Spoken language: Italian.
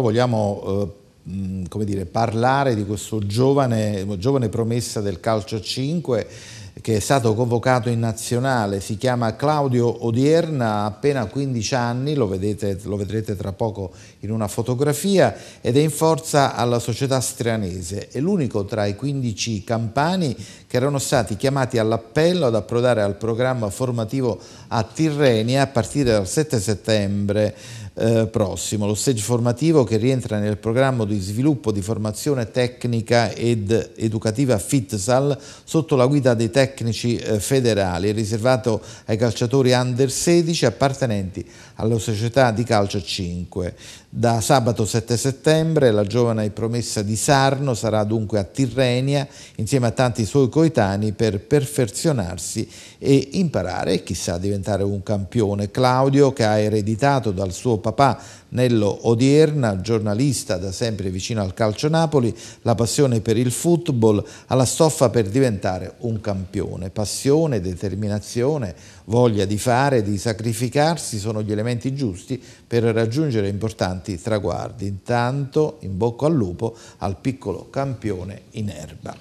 Vogliamo eh, dire, parlare di questo giovane, giovane promessa del calcio 5 che è stato convocato in nazionale, si chiama Claudio Odierna, ha appena 15 anni, lo, vedete, lo vedrete tra poco in una fotografia, ed è in forza alla società strianese. È l'unico tra i 15 campani che erano stati chiamati all'appello ad approdare al programma formativo a Tirrenia a partire dal 7 settembre eh, prossimo, lo stage formativo che rientra nel programma di sviluppo di formazione tecnica ed educativa FITSAL sotto la guida dei tecnici tecnici eh, federali, riservato ai calciatori under 16 appartenenti alla società di calcio 5. Da sabato 7 settembre la giovane promessa di Sarno sarà dunque a Tirrenia insieme a tanti suoi coetanei per perfezionarsi e imparare chissà, a diventare un campione. Claudio che ha ereditato dal suo papà Nello Odierna, giornalista da sempre vicino al calcio Napoli, la passione per il football ha la stoffa per diventare un campione passione. Passione, determinazione, voglia di fare, di sacrificarsi sono gli elementi giusti per raggiungere importanti traguardi. Intanto, in bocca al lupo al piccolo campione in erba.